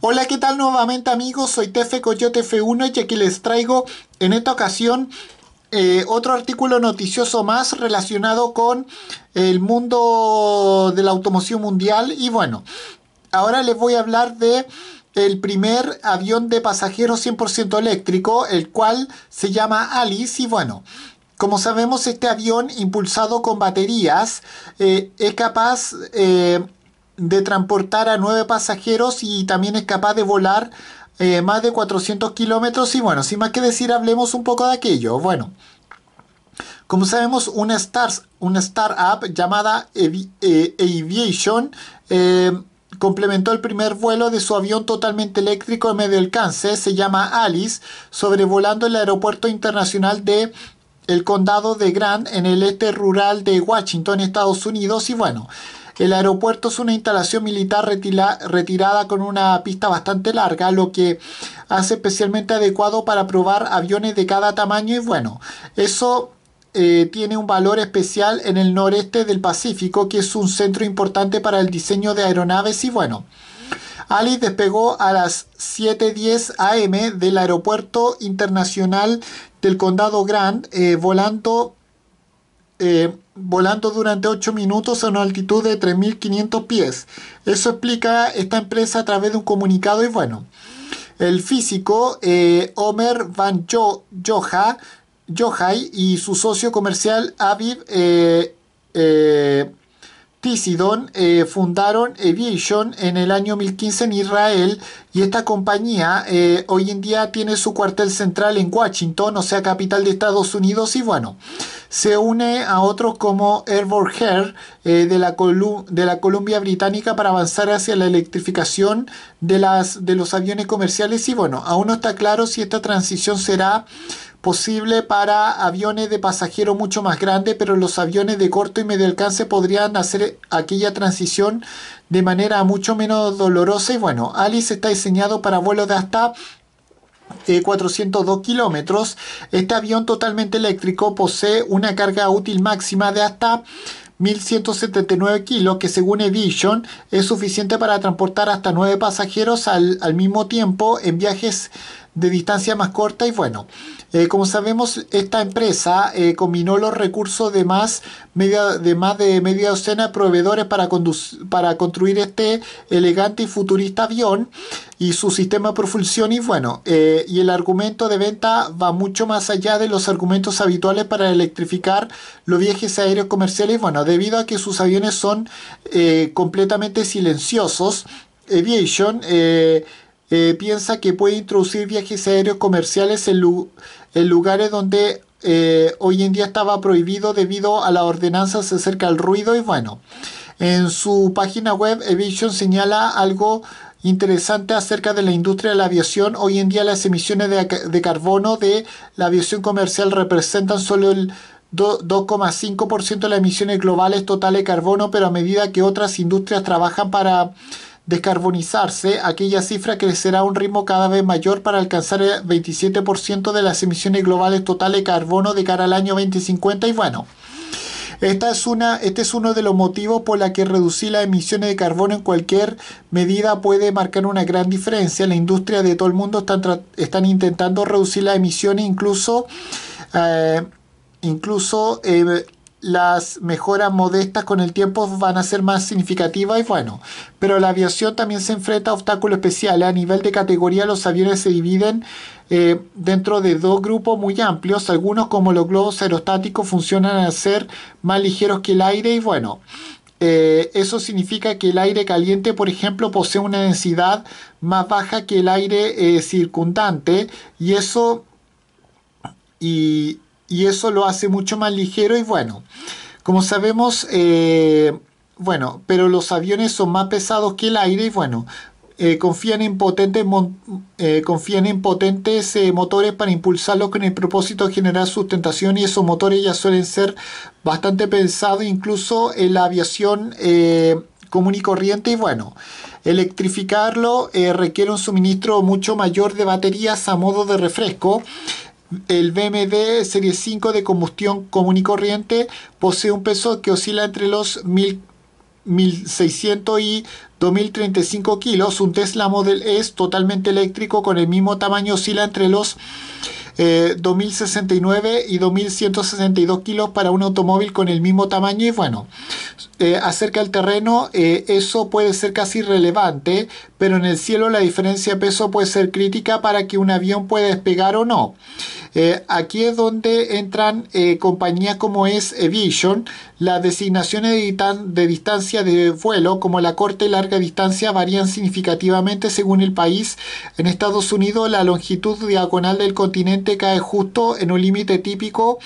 Hola, ¿qué tal nuevamente amigos? Soy Tefe Coyote F1 y aquí les traigo en esta ocasión eh, otro artículo noticioso más relacionado con el mundo de la automoción mundial. Y bueno, ahora les voy a hablar de el primer avión de pasajeros 100% eléctrico, el cual se llama Alice y bueno... Como sabemos, este avión impulsado con baterías eh, es capaz eh, de transportar a nueve pasajeros y también es capaz de volar eh, más de 400 kilómetros. Y bueno, sin más que decir, hablemos un poco de aquello. Bueno, como sabemos, una, stars, una startup llamada eh, Aviation eh, complementó el primer vuelo de su avión totalmente eléctrico de medio alcance, se llama Alice, sobrevolando el aeropuerto internacional de el condado de Grant en el este rural de Washington, Estados Unidos. Y bueno, el aeropuerto es una instalación militar retirada con una pista bastante larga, lo que hace especialmente adecuado para probar aviones de cada tamaño y bueno, eso eh, tiene un valor especial en el noreste del Pacífico, que es un centro importante para el diseño de aeronaves y bueno. Alice despegó a las 7.10 am del Aeropuerto Internacional del Condado Grand, eh, volando eh, volando durante 8 minutos a una altitud de 3.500 pies. Eso explica esta empresa a través de un comunicado y bueno, el físico Homer eh, Omer Van y su socio comercial Aviv eh, eh, fundaron Aviation en el año 2015 en Israel y esta compañía eh, hoy en día tiene su cuartel central en Washington, o sea, capital de Estados Unidos, y bueno, se une a otros como Airborne Air eh, de, la de la Columbia Británica para avanzar hacia la electrificación de, las, de los aviones comerciales y bueno, aún no está claro si esta transición será posible para aviones de pasajero mucho más grandes, pero los aviones de corto y medio alcance podrían hacer aquella transición de manera mucho menos dolorosa. Y bueno, Alice está diseñado para vuelos de hasta 402 eh, kilómetros. Este avión totalmente eléctrico posee una carga útil máxima de hasta 1.179 kilos, que según Evision es suficiente para transportar hasta 9 pasajeros al, al mismo tiempo en viajes de distancia más corta. Y bueno, eh, como sabemos, esta empresa eh, combinó los recursos de más, media, de más de media docena de proveedores para, para construir este elegante y futurista avión y su sistema de propulsión. Y bueno, eh, y el argumento de venta va mucho más allá de los argumentos habituales para electrificar los viajes aéreos comerciales. Bueno, debido a que sus aviones son completamente silenciosos, Aviation. Eh, piensa que puede introducir viajes aéreos comerciales en, lugares donde eh, hoy en día estaba prohibido debido a las ordenanzas acerca del ruido y bueno, en su página web Evision señala algo interesante acerca de la industria de la aviación. Hoy en día las emisiones de carbono de la aviación comercial representan solo el 2,5% de las emisiones globales totales de carbono, pero a medida que otras industrias trabajan para descarbonizarse, aquella cifra crecerá a un ritmo cada vez mayor para alcanzar el 27% de las emisiones globales totales de carbono de cara al año 2050 y bueno. Esta es una, este es uno de los motivos por la que reducir las emisiones de carbono en cualquier medida puede marcar una gran diferencia. La industria de todo el mundo están, están intentando reducir las emisiones, incluso, eh, incluso eh, las mejoras modestas con el tiempo van a ser más significativas y bueno, pero la aviación también se enfrenta a obstáculos especiales. A nivel de categoría los aviones se dividen eh, dentro de dos grupos muy amplios, algunos como los globos aerostáticos funcionan a ser más ligeros que el aire y bueno, eh, eso significa que el aire caliente, por ejemplo, posee una densidad más baja que el aire eh, circundante y eso... Y, y eso lo hace mucho más ligero y bueno. Como sabemos, eh, bueno, pero los aviones son más pesados que el aire y bueno, eh, confían en potentes, eh, confían en potentes motores para impulsarlos con el propósito de generar sustentación y esos motores ya suelen ser bastante pensados incluso en la aviación común y corriente y bueno, electrificarlo requiere un suministro mucho mayor de baterías a modo de refresco el BMW Serie 5 de combustión común y corriente posee un peso que oscila entre los 1.600 y 2.035 kilos. Un Tesla Model e S totalmente eléctrico con el mismo tamaño oscila entre los 2069 eh, y 2162 kilos para un automóvil con el mismo tamaño y bueno eh, acerca del terreno eh, eso puede ser casi relevante pero en el cielo la diferencia de peso puede ser crítica para que un avión pueda despegar o no eh, aquí es donde entran eh, compañías como es Evision, las designaciones de, distancia de vuelo como la corta y larga distancia varían significativamente según el país. En Estados Unidos la longitud diagonal del continente cae justo en un límite típico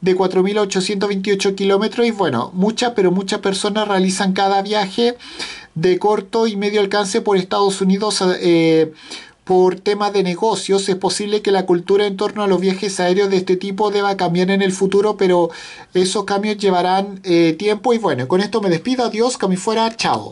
de 4.828 kilómetros y bueno, muchas, pero muchas personas realizan cada viaje de corto y medio alcance por Estados Unidos. Eh, por temas de negocios, es posible que la cultura en torno a los viajes aéreos de este tipo deba cambiar en el futuro, pero esos cambios llevarán eh, tiempo. Y bueno, con esto me despido, adiós, que fuera, chao.